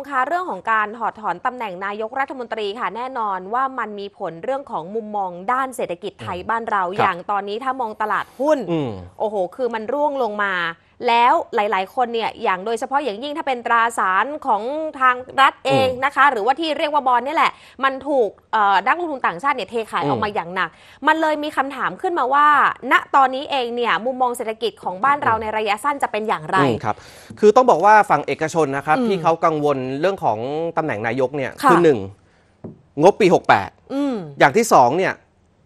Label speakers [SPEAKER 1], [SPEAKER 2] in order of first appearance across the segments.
[SPEAKER 1] มคะเรื่องของการถอดถอนตำแหน่งนายกรัฐมนตรีค่ะแน่นอนว่ามันมีผลเรื่องของมุมมองด้านเศรษฐกิจไทยบ้านเรา อย่างตอนนี้ถ้ามองตลาดหุ้นโอ้โห คือมันร่วงลงมาแล้วหลาย ๆ คนเนี่ยอย่างโดยเฉพาะอย่างยิ่งถ้าเป็นตราสารของทางรัฐเองนะคะ หรือว่าที่เรียกว่าบอลนี่แหละ มันถูกดักลงทุนต่างชาติเนี่ยเทขายออกมาอย่างหนักมันเลยมีคำถามขึ้นมาว่าณตอนนี้เองเนี่ยมุมมองเศรษฐกิจของบ้านเราในระยะสั้นจะเป็นอย่างไรค
[SPEAKER 2] รับ คือต้องบอกว่าฝั่งเอกชนนะครับที่เขากังวลเรื่องของตำแหน่งนายกเนี่ยคือหนึ่งงบปี68อย่างที่สองเนี่ย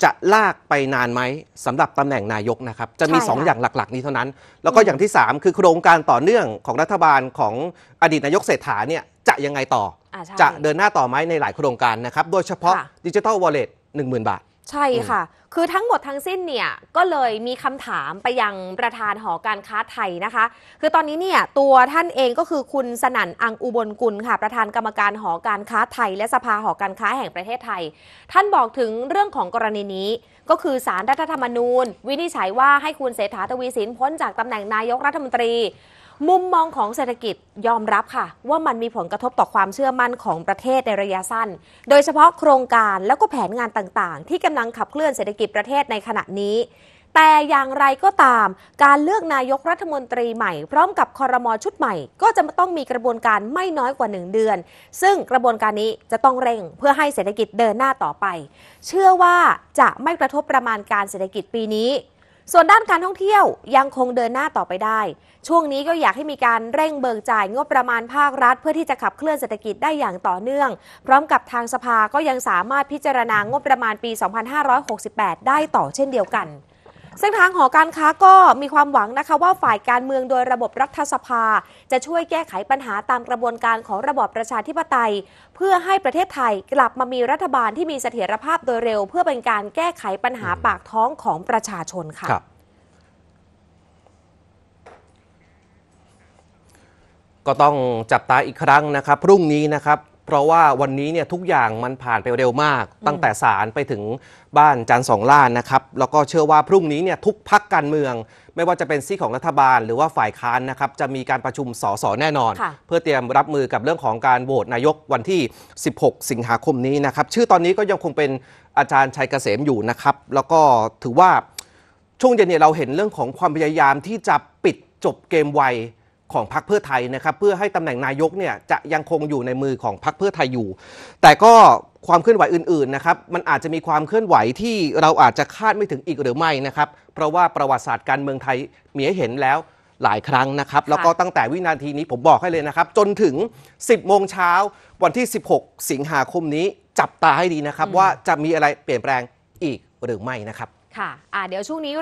[SPEAKER 2] จะลากไปนานไหมสำหรับตำแหน่งนายกนะครับ จะมี2ออย่างหลักๆนี้เท่านั้น แล้วก็อย่างที่ 3 คือโครงการต่อเนื่องของรัฐบาลของอดีตนายกเศรษฐาเนี่ยจะยังไงต่ออะจะเดินหน้าต่อไหมในหลายโครงการนะครับโดยเฉพาะะดิจิทัลวอลเล็ตหนึ่งหมื่นบาท
[SPEAKER 1] ใช่ค่ะ คือทั้งหมดทั้งสิ้นเนี่ย ก็เลยมีคำถามไปยังประธานหอการค้าไทยนะคะ คือตอนนี้เนี่ย ตัวท่านเองก็คือคุณสนั่นอังอุบลกุลค่ะ ประธานกรรมการหอการค้าไทย และสภาหอการค้าแห่งประเทศไทย ท่านบอกถึงเรื่องของกรณีนี้ ก็คือสารรัฐธรรมนูญวินิจฉัยว่าให้คุณเศรษฐาทวีสินพ้นจากตำแหน่งนายกรัฐมนตรีมุมมองของเศรษฐกิจยอมรับค่ะ ว่ามันมีผลกระทบต่อความเชื่อมั่นของประเทศในระยะสั้น โดยเฉพาะโครงการแล้วก็แผนงานต่างๆ ที่กำลังขับเคลื่อนเศรษฐกิจประเทศในขณะนี้ แต่อย่างไรก็ตามการเลือกนายกรัฐมนตรีใหม่ พร้อมกับคอรมอชุดใหม่ก็จะต้องมีกระบวนการไม่น้อยกว่า 1 เดือน ซึ่งกระบวนการนี้จะต้องเร่งเพื่อให้เศรษฐกิจเดินหน้าต่อไป เชื่อว่าจะไม่กระทบประมาณการเศรษฐกิจปีนี้ส่วนด้านการท่องเที่ยวยังคงเดินหน้าต่อไปได้ ช่วงนี้ก็อยากให้มีการเร่งเบิกจ่ายงบประมาณภาครัฐ เพื่อที่จะขับเคลื่อนเศรษฐกิจได้อย่างต่อเนื่อง พร้อมกับทางสภาก็ยังสามารถพิจารณางบประมาณปี 2568 ได้ต่อเช่นเดียวกันซึ่งทางหอการค้าก็มีความหวังนะคะว่าฝ่ายการเมืองโดยระบบรัฐสภาจะช่วยแก้ไขปัญหาตามกระบวนการของระบบประชาธิปไตย เพื่อให้ประเทศไทยกลับมามีรัฐบาลที่มีเสถียรภาพโดยเร็ว เพื่อเป็นการแก้ไขปัญหาปากท้องของประชาชนค่ะ
[SPEAKER 2] ก็ต้องจับตาอีกครั้งนะครับพรุ่งนี้นะครับเพราะว่าวันนี้เนี่ยทุกอย่างมันผ่านไปเร็วมาก ตั้งแต่ศาลไปถึงบ้านจันสองล้านนะครับ แล้วก็เชื่อว่าพรุ่งนี้เนี่ยทุกพักการเมือง ไม่ว่าจะเป็นซีของรัฐบาลหรือว่าฝ่ายค้านนะครับ จะมีการประชุมสสแน่นอน เพื่อเตรียมรับมือกับเรื่องของการโหวตนายกวันที่ 16 สิงหาคมนี้นะครับชื่อตอนนี้ก็ยังคงเป็นอาจารย์ชัยเกษมอยู่นะครับ แล้วก็ถือว่าช่วงเย็นเนี่ยเราเห็นเรื่องของความพยายามที่จะปิดจบเกมไวของพรรคเพื่อไทยนะครับเพื่อให้ตำแหน่งนายกเนี่ยจะยังคงอยู่ในมือของพรรคเพื่อไทยอยู่ แต่ก็ความเคลื่อนไหวอื่นๆนะครับมันอาจจะมีความเคลื่อนไหวที่เราอาจจะคาดไม่ถึงอีกหรือไม่นะครับเพราะว่าประวัติศาสตร์การเมืองไทยมีให้เห็นแล้วหลายครั้งนะครับแล้วก็ตั้งแต่วินาทีนี้ผมบอกให้เลยนะครับจนถึง 10โมงเช้าวันที่ 16 สิงหาคมนี้จับตาให้ดีนะครับว่าจะมีอะไรเปลี่ยนแปลงอีกหรือไม่นะครับ
[SPEAKER 1] ค่ะะเดี๋ยวช่วงนี้